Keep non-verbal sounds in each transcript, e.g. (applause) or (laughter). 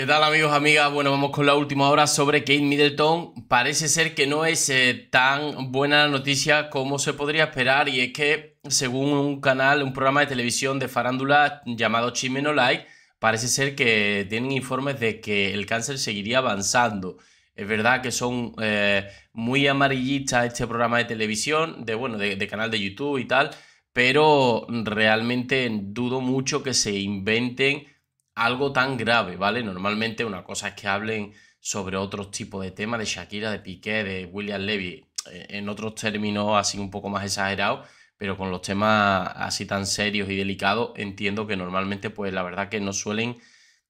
¿Qué tal amigos, amigas? Bueno, vamos con la última hora sobre Kate Middleton. Parece ser que no es eh, tan buena la noticia como se podría esperar y es que según un canal, un programa de televisión de farándula llamado Chimeno Light, parece ser que tienen informes de que el cáncer seguiría avanzando. Es verdad que son eh, muy amarillistas este programa de televisión, de bueno, de canal de YouTube y tal, pero realmente dudo mucho que se inventen algo tan grave, ¿vale? Normalmente una cosa es que hablen sobre otros tipos de temas, de Shakira, de Piqué, de William Levy, eh, en otros términos así un poco más exagerados, pero con los temas así tan serios y delicados, entiendo que normalmente, pues la verdad que no suelen,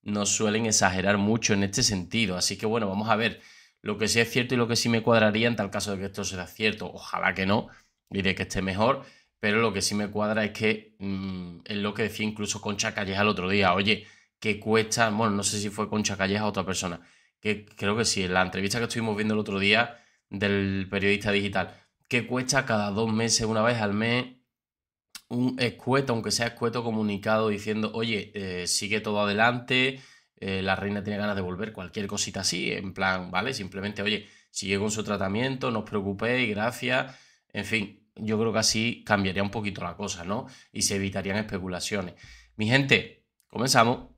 no suelen exagerar mucho en este sentido. Así que bueno, vamos a ver lo que sí es cierto y lo que sí me cuadraría en tal caso de que esto sea cierto. Ojalá que no, y de que esté mejor, pero lo que sí me cuadra es que mm, es lo que decía incluso Concha Calleja el otro día. Oye, que cuesta, bueno, no sé si fue con Calleja o otra persona, que creo que sí, en la entrevista que estuvimos viendo el otro día del periodista digital, que cuesta cada dos meses, una vez al mes, un escueto, aunque sea escueto, comunicado diciendo, oye, eh, sigue todo adelante, eh, la reina tiene ganas de volver, cualquier cosita así, en plan, ¿vale? Simplemente, oye, sigue con su tratamiento, no os preocupéis, gracias, en fin, yo creo que así cambiaría un poquito la cosa, ¿no? Y se evitarían especulaciones. Mi gente, comenzamos.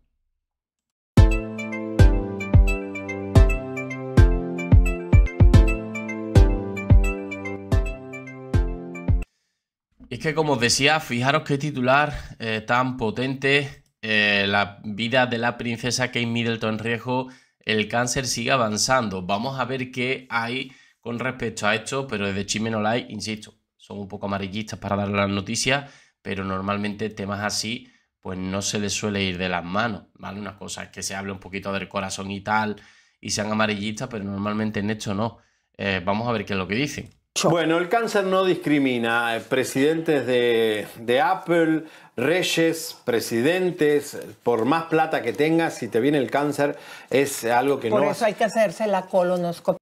que como os decía, fijaros qué titular eh, tan potente. Eh, la vida de la princesa Kate Middleton riesgo, el cáncer sigue avanzando. Vamos a ver qué hay con respecto a esto, pero desde Chimeno Light, insisto, son un poco amarillistas para dar las noticias, pero normalmente temas así pues no se les suele ir de las manos, ¿vale? Una cosa es que se hable un poquito del corazón y tal, y sean amarillistas, pero normalmente en esto no. Eh, vamos a ver qué es lo que dicen. Bueno, el cáncer no discrimina. Eh, presidentes de, Apple, reyes, presidentes, por más plata que tengas, si te viene el cáncer, es algo que no... Por eso hay que hacerse la colonoscopia.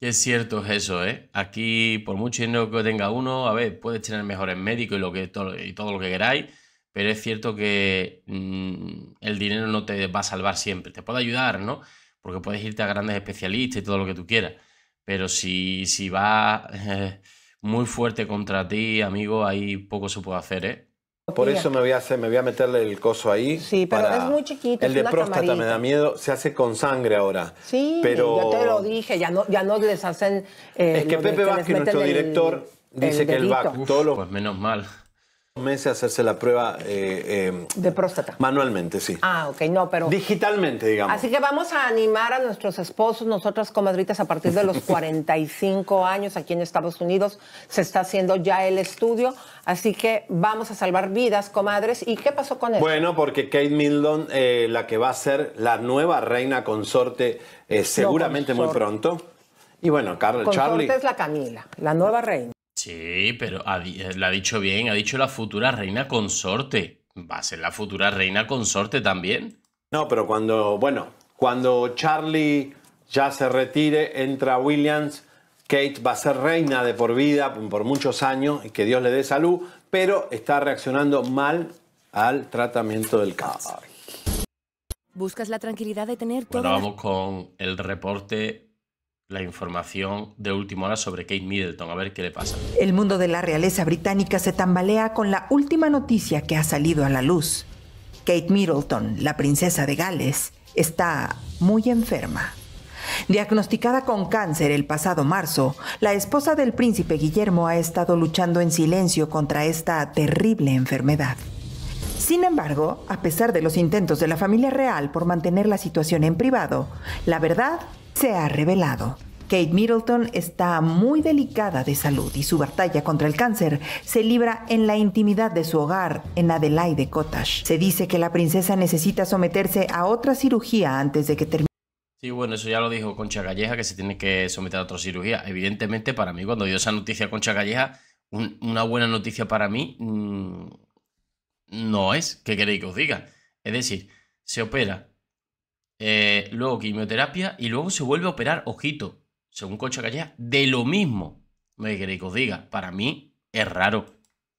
Es cierto eso, ¿eh? Aquí, por mucho dinero que tenga uno, a ver, puedes tener mejores médicos y, lo que, todo, y todo lo que queráis, pero es cierto que mm, el dinero no te va a salvar siempre. Te puede ayudar, ¿no? Porque puedes irte a grandes especialistas y todo lo que tú quieras pero si, si va (laughs) muy fuerte contra ti, amigo, ahí poco se puede hacer, ¿eh? Por eso me voy a hacer, me voy a meterle el coso ahí. Sí, pero es muy chiquito. El de próstata me da miedo, se hace con sangre ahora. Sí, pero... yo te lo dije, ya no, ya no les hacen. Eh, es que Pepe Vázquez, nuestro director, dice que el va todo lo... Pues menos mal meses hacerse la prueba eh, em, de próstata. Manualmente, sí. Ah, ok, no, pero... Digitalmente, digamos. Así que vamos a animar a nuestros esposos, nosotras comadritas, a partir de los 45 (laughs) años aquí en Estados Unidos se está haciendo ya el estudio, así que vamos a salvar vidas, comadres. ¿Y qué pasó con eso? Bueno, porque Kate Middleton, eh, la que va a ser la nueva reina consorte eh, seguramente muy pronto. Y bueno, Carl, Charlie... es la Camila, la nueva reina. Sí, pero la eh, ha dicho bien, ha dicho la futura reina consorte. Va a ser la futura reina consorte también. No, pero cuando, bueno, cuando Charlie ya se retire, entra Williams, Kate va a ser reina de por vida, por muchos años, y que Dios le dé salud, pero está reaccionando mal al tratamiento del cáncer. Buscas la tranquilidad de tener todo. Bueno, vamos con el reporte la información de última hora sobre Kate Middleton, a ver qué le pasa. El mundo de la realeza británica se tambalea con la última noticia que ha salido a la luz. Kate Middleton, la princesa de Gales, está muy enferma. Diagnosticada con cáncer el pasado marzo, la esposa del príncipe Guillermo ha estado luchando en silencio contra esta terrible enfermedad. Sin embargo, a pesar de los intentos de la familia real por mantener la situación en privado, la verdad se ha revelado. Kate Middleton está muy delicada de salud y su batalla contra el cáncer se libra en la intimidad de su hogar en Adelaide Cottage. Se dice que la princesa necesita someterse a otra cirugía antes de que termine. Sí, bueno, eso ya lo dijo Concha Calleja, que se tiene que someter a otra cirugía. Evidentemente, para mí, cuando dio esa noticia Concha Calleja, una buena noticia para mí mm, no es. ¿Qué queréis que os diga? Es decir, se opera eh, luego quimioterapia y luego se vuelve a operar, ojito, según Concha Calleja, de lo mismo. Me queréis diga, para mí es raro.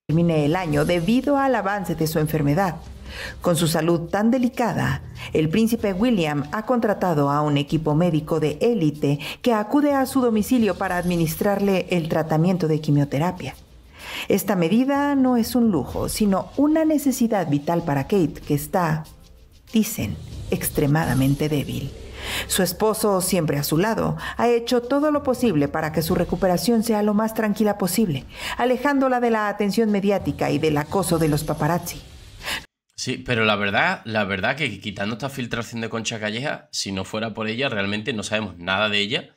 Termine el año debido al avance de su enfermedad. Con su salud tan delicada, el príncipe William ha contratado a un equipo médico de élite que acude a su domicilio para administrarle el tratamiento de quimioterapia. Esta medida no es un lujo, sino una necesidad vital para Kate, que está, dicen, extremadamente débil. Su esposo, siempre a su lado, ha hecho todo lo posible para que su recuperación sea lo más tranquila posible, alejándola de la atención mediática y del acoso de los paparazzi. Sí, pero la verdad, la verdad que quitando esta filtración de Concha Calleja, si no fuera por ella, realmente no sabemos nada de ella.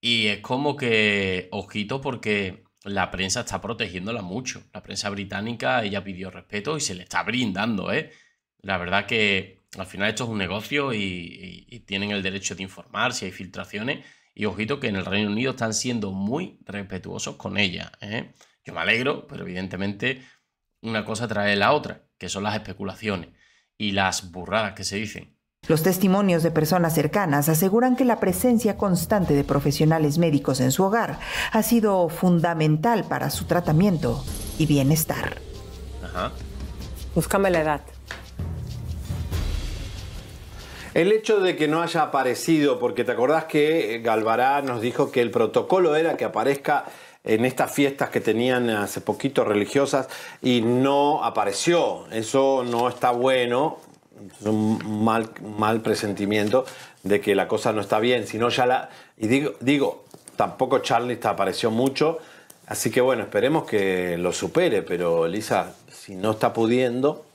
Y es como que, ojito, porque la prensa está protegiéndola mucho. La prensa británica, ella pidió respeto y se le está brindando, ¿eh? La verdad que al final esto es un negocio y, tienen el derecho de informar si hay filtraciones. Y ojito que en el Reino Unido están siendo muy respetuosos con ella. ¿eh? Yo me alegro, pero evidentemente una cosa trae la otra, que son las especulaciones y las burradas que se dicen. Los testimonios de personas cercanas aseguran que la presencia constante de profesionales médicos en su hogar ha sido fundamental para su tratamiento y bienestar. Búscame la edad. El hecho de que no haya aparecido, porque te acordás que eh, Galvará nos dijo que el protocolo era que aparezca en estas fiestas que tenían hace poquito religiosas y no apareció. Eso no está bueno, es un mal, mal presentimiento de que la cosa no está bien, sino ya la... Y digo, digo tampoco Charlie apareció mucho, así que bueno, esperemos que lo supere, pero Elisa, si no está pudiendo,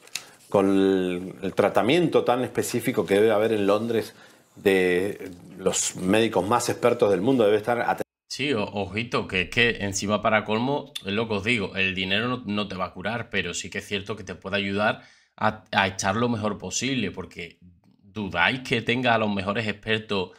con el, tratamiento tan específico que debe haber en Londres de los médicos más expertos del mundo, debe estar Sí, ojito, que es que encima para colmo, es lo que os digo, el dinero no, te va a curar, pero sí que es cierto que te puede ayudar a, a echar lo mejor posible, porque ¿dudáis que tenga a los mejores expertos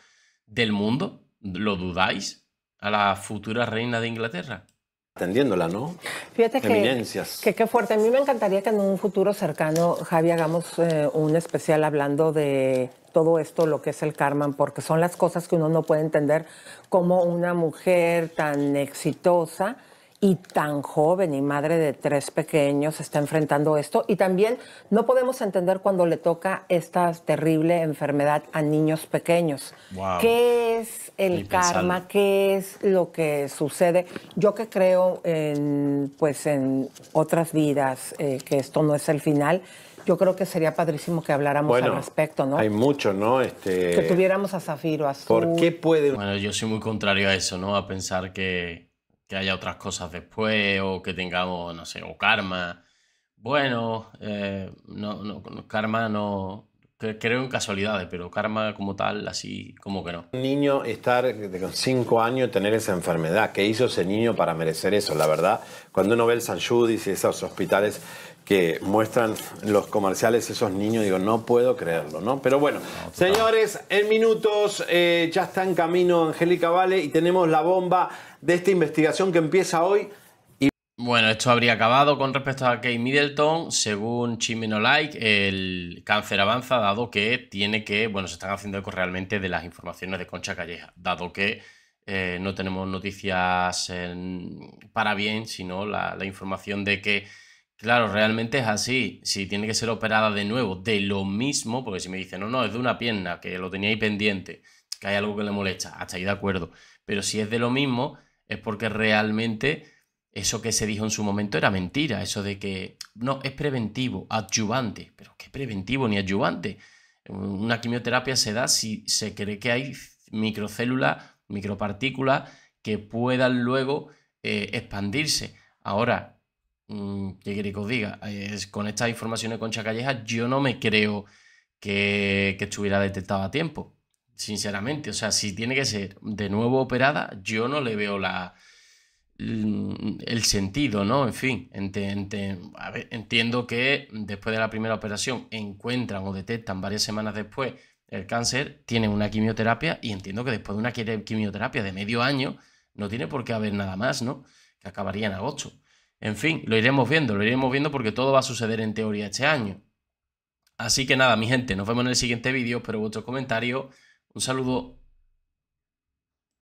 del mundo? ¿Lo dudáis? ¿A la futura reina de Inglaterra? atendiéndola, ¿no? Fíjate que, qué fuerte. A mí me encantaría que en un futuro cercano, Javi, hagamos eh, un especial hablando de todo esto, lo que es el karma, porque son las cosas que uno no puede entender como una mujer tan exitosa y tan joven y madre de tres pequeños está enfrentando esto. Y también no podemos entender cuando le toca esta terrible enfermedad a niños pequeños. ¿Qué es el karma? ¿Qué es lo que sucede? Yo que creo en, pues, en otras vidas, eh, que esto no es el final. Yo creo que sería padrísimo que habláramos al respecto, ¿no? Hay mucho, ¿no? Este, que tuviéramos a Zafiro Azul. ¿Por qué puede...? Bueno, yo soy muy contrario a eso, ¿no? A pensar que que haya otras cosas después o que tengamos, no sé, o karma. Bueno, eh, no, karma no, Creo en casualidades, pero karma como tal, así como que no. Un niño estar con cinco años, tener esa enfermedad. ¿Qué hizo ese niño para merecer eso? La verdad, cuando uno ve el San Judis y esos hospitales que muestran los comerciales esos niños, digo, no puedo creerlo, ¿no? Pero bueno, señores, en minutos eh, ya está en camino Angélica Vale y tenemos la bomba de esta investigación que empieza hoy. Y... Bueno, esto habría acabado con respecto a Kate Middleton. Según Like, el cáncer avanza, dado que tiene que, bueno, se están haciendo eco realmente de las informaciones de Concha Calleja, dado que eh, no tenemos noticias eh, para bien, sino la información de que Claro, realmente es así. Si tiene que ser operada de nuevo, de lo mismo, porque si me dicen, no, no, es de una pierna, que lo tenía ahí pendiente, que hay algo que le molesta, hasta ahí de acuerdo. Pero si es de lo mismo, es porque realmente eso que se dijo en su momento era mentira. Eso de que, no, es preventivo, adyuvante. Pero ¿qué preventivo ni adyuvante? Una quimioterapia se da si se cree que hay microcélulas, micropartículas que puedan luego eh, expandirse. Ahora, Mm, ¿qué queréis que os diga? con estas informaciones de Concha Calleja, yo no me creo que, estuviera detectada a tiempo. Sinceramente, o sea, si tiene que ser de nuevo operada, yo no le veo la mm, el sentido, ¿no? En fin, entiendo que después de la primera operación encuentran o detectan varias semanas después el cáncer, tienen una quimioterapia y entiendo que después de una quimioterapia de medio año no tiene por qué haber nada más, ¿no? Que acabaría en agosto. En fin, lo iremos viendo, lo iremos viendo porque todo va a suceder en teoría este año. Así que nada, mi gente, nos vemos en el siguiente vídeo, espero vuestros comentarios. Un saludo.